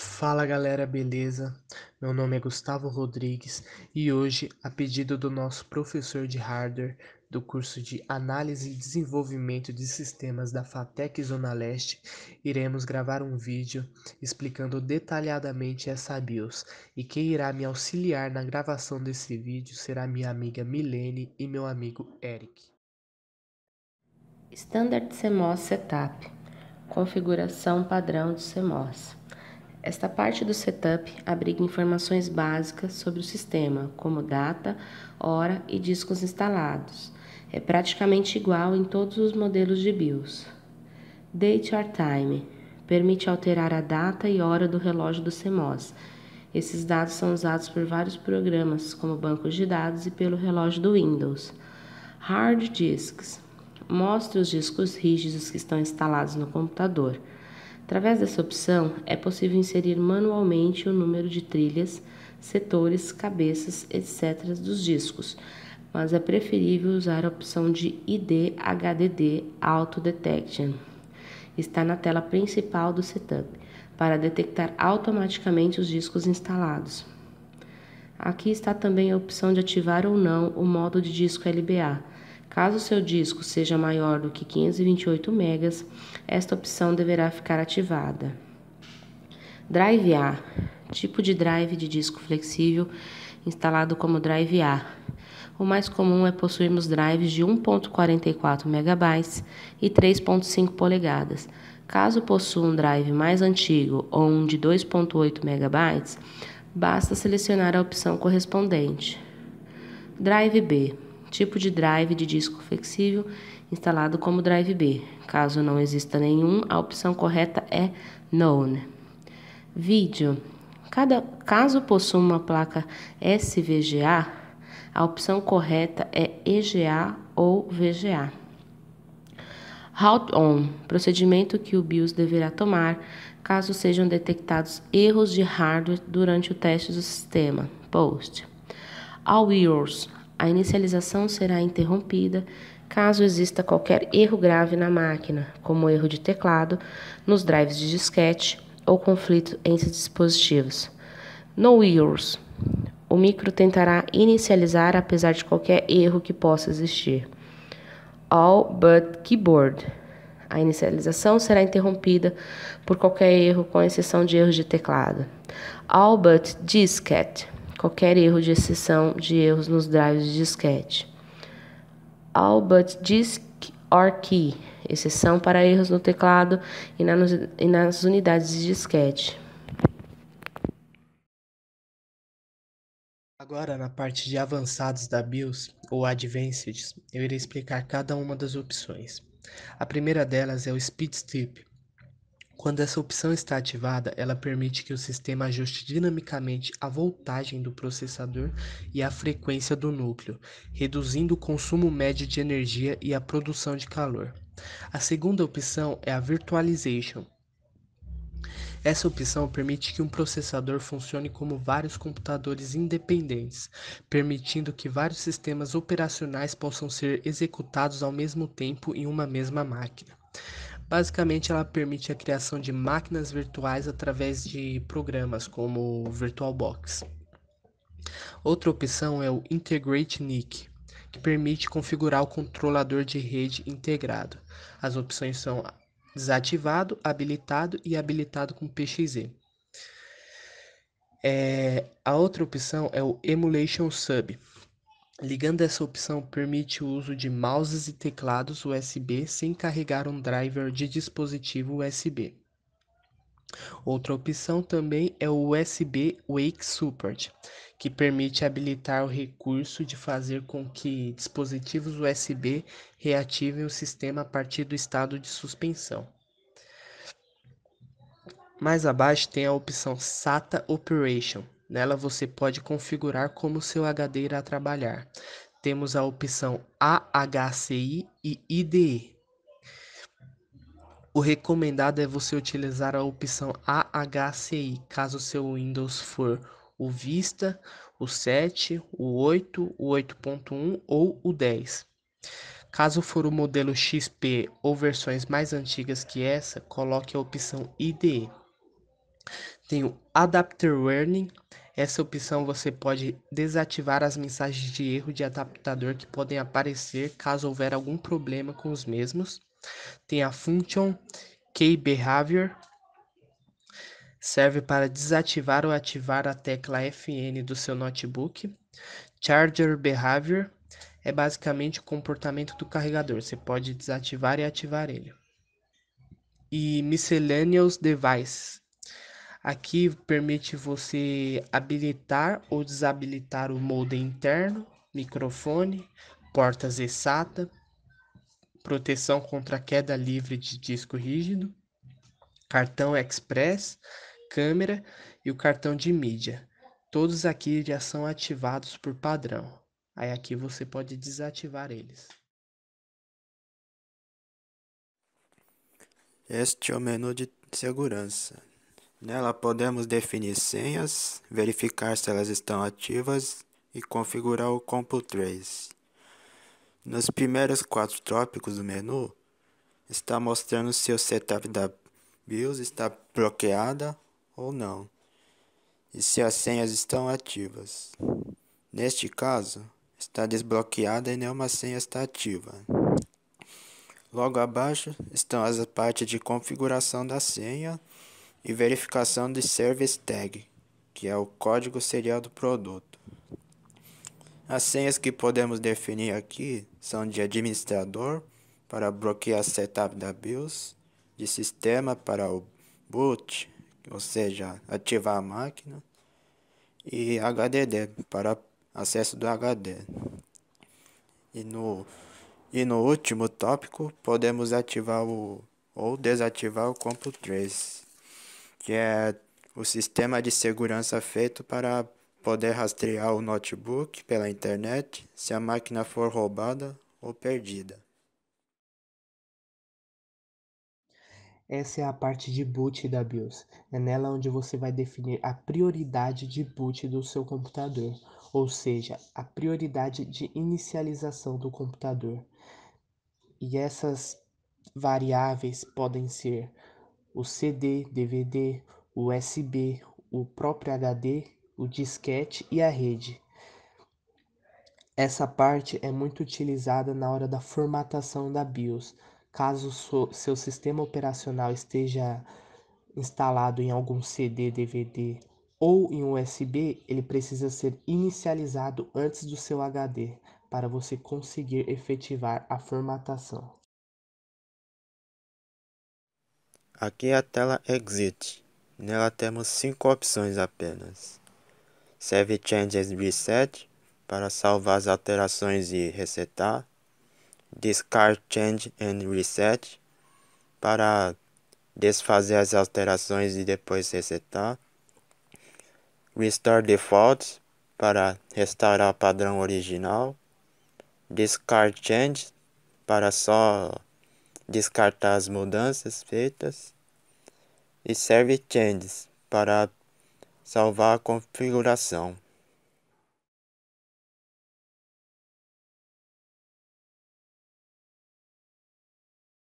Fala galera, beleza? Meu nome é Gustavo Rodrigues e hoje, a pedido do nosso professor de hardware do curso de Análise e Desenvolvimento de Sistemas da FATEC Zona Leste, iremos gravar um vídeo explicando detalhadamente essa BIOS e quem irá me auxiliar na gravação desse vídeo será minha amiga Milene e meu amigo Eric. Standard CMOS Setup Configuração padrão do CMOS esta parte do setup abriga informações básicas sobre o sistema, como data, hora e discos instalados. É praticamente igual em todos os modelos de BIOS. Date or Time permite alterar a data e hora do relógio do CMOS. Esses dados são usados por vários programas, como bancos de dados e pelo relógio do Windows. Hard Disks mostra os discos rígidos que estão instalados no computador. Através dessa opção, é possível inserir manualmente o número de trilhas, setores, cabeças, etc. dos discos, mas é preferível usar a opção de ID HDD Auto Detection. Está na tela principal do setup, para detectar automaticamente os discos instalados. Aqui está também a opção de ativar ou não o modo de disco LBA Caso seu disco seja maior do que 528 MB, esta opção deverá ficar ativada. Drive A tipo de drive de disco flexível instalado como drive A. O mais comum é possuirmos drives de 1.44 MB e 3.5 polegadas. Caso possua um drive mais antigo ou um de 2.8 MB, basta selecionar a opção correspondente. Drive B Tipo de drive de disco flexível instalado como drive B. Caso não exista nenhum, a opção correta é Known. Vídeo. Cada, caso possua uma placa SVGA, a opção correta é EGA ou VGA. Route on procedimento que o BIOS deverá tomar caso sejam detectados erros de hardware durante o teste do sistema. Post. All yours a inicialização será interrompida caso exista qualquer erro grave na máquina, como erro de teclado, nos drives de disquete ou conflito entre dispositivos. No EURS, o micro tentará inicializar apesar de qualquer erro que possa existir. All but keyboard. A inicialização será interrompida por qualquer erro, com exceção de erros de teclado. All but diskette qualquer erro de exceção de erros nos drives de disquete. All but disk or key, exceção para erros no teclado e, na, e nas unidades de disquete. Agora, na parte de avançados da BIOS, ou Advanced, eu irei explicar cada uma das opções. A primeira delas é o Speed Strip, quando essa opção está ativada, ela permite que o sistema ajuste dinamicamente a voltagem do processador e a frequência do núcleo, reduzindo o consumo médio de energia e a produção de calor. A segunda opção é a Virtualization. Essa opção permite que um processador funcione como vários computadores independentes, permitindo que vários sistemas operacionais possam ser executados ao mesmo tempo em uma mesma máquina. Basicamente, ela permite a criação de máquinas virtuais através de programas como o VirtualBox. Outra opção é o Integrate NIC, que permite configurar o controlador de rede integrado. As opções são desativado, habilitado e habilitado com PXE. É, a outra opção é o Emulation Sub, Ligando essa opção permite o uso de mouses e teclados USB sem carregar um driver de dispositivo USB. Outra opção também é o USB Wake Support, que permite habilitar o recurso de fazer com que dispositivos USB reativem o sistema a partir do estado de suspensão. Mais abaixo tem a opção SATA Operation, Nela você pode configurar como seu HD irá trabalhar. Temos a opção AHCI e IDE. O recomendado é você utilizar a opção AHCI, caso seu Windows for o Vista, o 7, o 8, o 8.1 ou o 10. Caso for o modelo XP ou versões mais antigas que essa, coloque a opção IDE. Tem o Adapter Warning. Essa opção você pode desativar as mensagens de erro de adaptador que podem aparecer caso houver algum problema com os mesmos. Tem a Function Key Behavior. Serve para desativar ou ativar a tecla FN do seu notebook. Charger Behavior é basicamente o comportamento do carregador. Você pode desativar e ativar ele. E Miscellaneous Device Aqui permite você habilitar ou desabilitar o modem interno, microfone, portas e SATA, proteção contra queda livre de disco rígido, cartão express, câmera e o cartão de mídia. Todos aqui já são ativados por padrão. Aí aqui você pode desativar eles. Este é o menu de segurança. Nela podemos definir senhas, verificar se elas estão ativas e configurar o Compo Nos primeiros quatro tópicos do menu, está mostrando se o setup da BIOS está bloqueada ou não, e se as senhas estão ativas. Neste caso, está desbloqueada e nenhuma senha está ativa. Logo abaixo estão as partes de configuração da senha e verificação de service tag, que é o código serial do produto. As senhas que podemos definir aqui são de administrador para bloquear setup da BIOS, de sistema para o boot, ou seja, ativar a máquina, e HDD para acesso do HD. E no, e no último tópico, podemos ativar o, ou desativar o trace que é o sistema de segurança feito para poder rastrear o notebook pela internet se a máquina for roubada ou perdida. Essa é a parte de boot da BIOS. É nela onde você vai definir a prioridade de boot do seu computador, ou seja, a prioridade de inicialização do computador. E essas variáveis podem ser o CD, DVD, o USB, o próprio HD, o disquete e a rede. Essa parte é muito utilizada na hora da formatação da BIOS. Caso seu sistema operacional esteja instalado em algum CD, DVD ou em USB, ele precisa ser inicializado antes do seu HD para você conseguir efetivar a formatação. Aqui é a tela Exit. Nela temos cinco opções apenas. Save Changes Reset, para salvar as alterações e resetar. Discard Change and Reset, para desfazer as alterações e depois resetar. Restore Defaults, para restaurar o padrão original. Discard Change, para só descartar as mudanças feitas e serve changes para salvar a configuração.